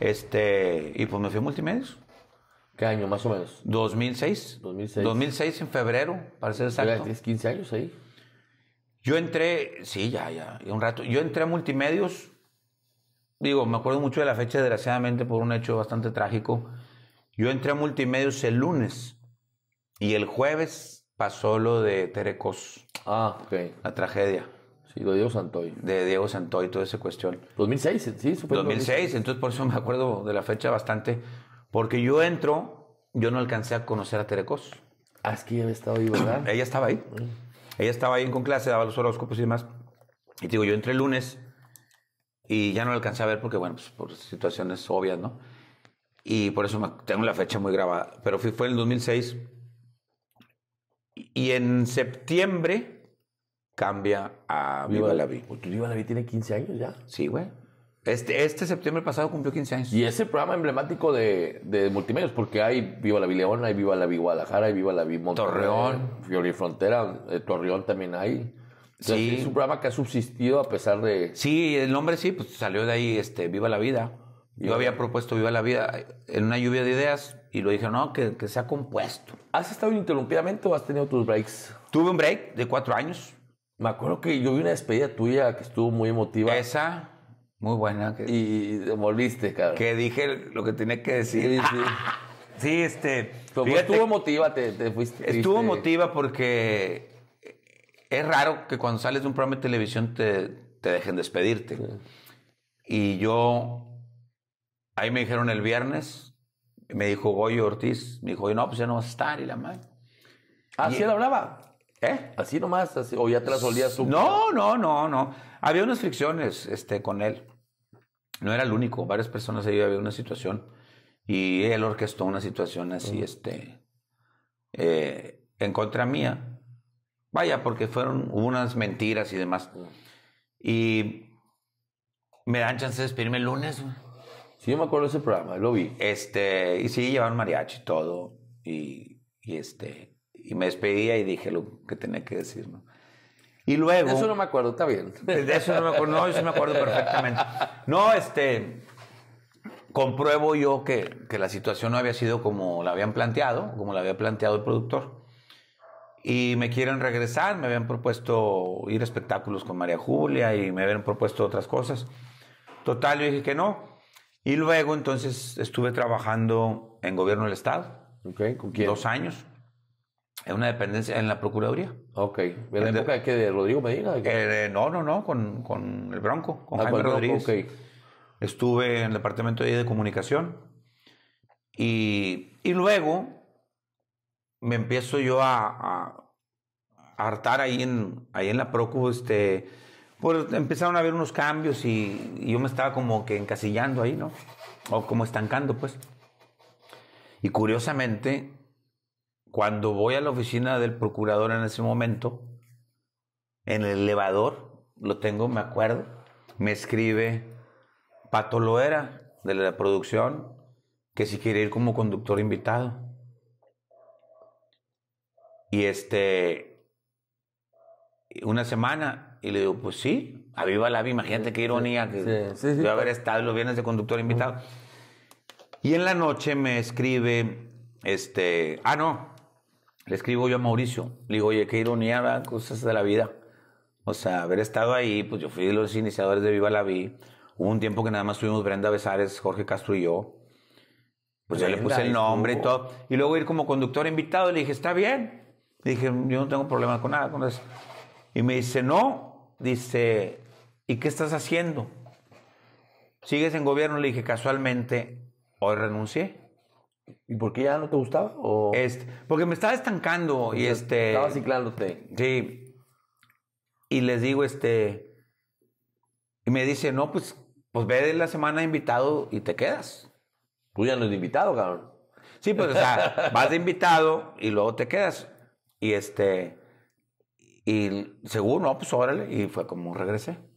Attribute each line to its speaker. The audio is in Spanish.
Speaker 1: Este, y pues me fui a multimedios. ¿Qué año más o menos? 2006. 2006. 2006 en febrero, parece exacto. ¿Tienes 15 años ahí? Yo entré, sí, ya, ya, un rato. Yo entré a multimedios, digo, me acuerdo mucho de la fecha, desgraciadamente, por un hecho bastante trágico. Yo entré a multimedios el lunes y el jueves pasó lo de Terecos. Ah, ok. La tragedia y de Diego Santoy. De Diego Santoy, toda esa cuestión. 2006, sí, supongo. 2006, entonces por eso me acuerdo de la fecha bastante. Porque yo entro, yo no alcancé a conocer a Terecos. Ah, había estado ahí, ¿verdad? ella estaba ahí. Ella estaba ahí con clase, daba los horóscopos y demás. Y digo, yo entré el lunes y ya no la alcancé a ver porque, bueno, pues, por situaciones obvias, ¿no? Y por eso tengo la fecha muy grabada. Pero fue en el 2006. Y en septiembre cambia a Viva, la vida pues Viva la vida tiene 15 años ya? Sí, güey. Este, este septiembre pasado cumplió 15 años. Y ese programa emblemático de, de multimedios, porque hay Viva la Vi León, hay Viva la Vi Guadalajara, hay Viva la Vi Torreón. Fiori Frontera, eh, Torreón también hay. sí. Es un programa que ha subsistido a pesar de... Sí, el nombre sí, pues salió de ahí, este, Viva la Vida. Yo había propuesto Viva la Vida en una lluvia de ideas y lo dije, no, que, se ha compuesto. ¿Has estado interrumpidamente o has tenido tus breaks? Tuve un break de cuatro años. Me acuerdo que yo vi una despedida tuya que estuvo muy emotiva. Esa, muy buena. Y volviste, cabrón. Que dije lo que tenía que decir. Sí, sí. este. estuvo emotiva, te, fuiste. Estuvo emotiva porque es raro que cuando sales de un programa de televisión te, te dejen despedirte. Y yo. Ahí me dijeron el viernes, me dijo Goyo Ortiz, me dijo, no, pues ya no vas a estar y la madre. Ah, él hablaba. ¿Eh? Así nomás, así, o ya te su No, no, no, no. Había unas fricciones este, con él. No era el único, varias personas ahí había una situación. Y él orquestó una situación así, mm. este, eh, en contra mía. Vaya, porque fueron unas mentiras y demás. Mm. Y me dan chance de despedirme el lunes. Sí, yo me acuerdo de ese programa, lo vi. Este, y sí, llevaban mariachi y todo. Y, y este, y me despedía y dije lo que tenía que decir, ¿no? Y luego... Eso no me acuerdo, está bien. De eso no me acuerdo, no, eso me acuerdo perfectamente. No, este, compruebo yo que, que la situación no había sido como la habían planteado, como la había planteado el productor. Y me quieren regresar, me habían propuesto ir a espectáculos con María Julia y me habían propuesto otras cosas. Total, yo dije que no. Y luego entonces estuve trabajando en gobierno del Estado. Okay, ¿con quién? Dos años. En una dependencia, en la Procuraduría. Ok. ¿En la época de, que de Rodrigo Medina? Eh, no, no, no, con, con el Bronco, con ah, Jaime Rodríguez. Estuve en el departamento de comunicación. Y, y luego me empiezo yo a, a, hartar ahí en, ahí en la Procu, este, pues empezaron a haber unos cambios y, yo me estaba como que encasillando ahí, ¿no? O como estancando, pues. Y curiosamente, cuando voy a la oficina del procurador en ese momento, en el elevador, lo tengo, me acuerdo, me escribe Pato Loera de la producción que si quiere ir como conductor invitado. Y este, una semana, y le digo, pues sí, aviva la imagínate qué ironía que yo haber estado los viernes de conductor invitado. Y en la noche me escribe, este, ah, no, le escribo yo a Mauricio, le digo, oye, qué ironía, cosas de la vida. O sea, haber estado ahí, pues yo fui de los iniciadores de Viva la Vi. Hubo un tiempo que nada más tuvimos Brenda Besares, Jorge Castro y yo. Pues yo le puse el nombre y todo. Y luego ir como conductor invitado, le dije, está bien. Le dije, yo no tengo problema con nada, con Y me dice, no. Dice, ¿y qué estás haciendo? ¿Sigues en gobierno? Le dije, casualmente, hoy renuncié. ¿Y por qué ya no te gustaba? O... Este, porque me estaba estancando y, este... Estaba ciclándote. Sí. Y les digo, este... Y me dice, no, pues, pues ve la semana de invitado y te quedas. Tú ya no de invitado, cabrón. Sí, pues, o sea, vas de invitado y luego te quedas. Y este... Y seguro, no, pues órale. Y fue como regresé.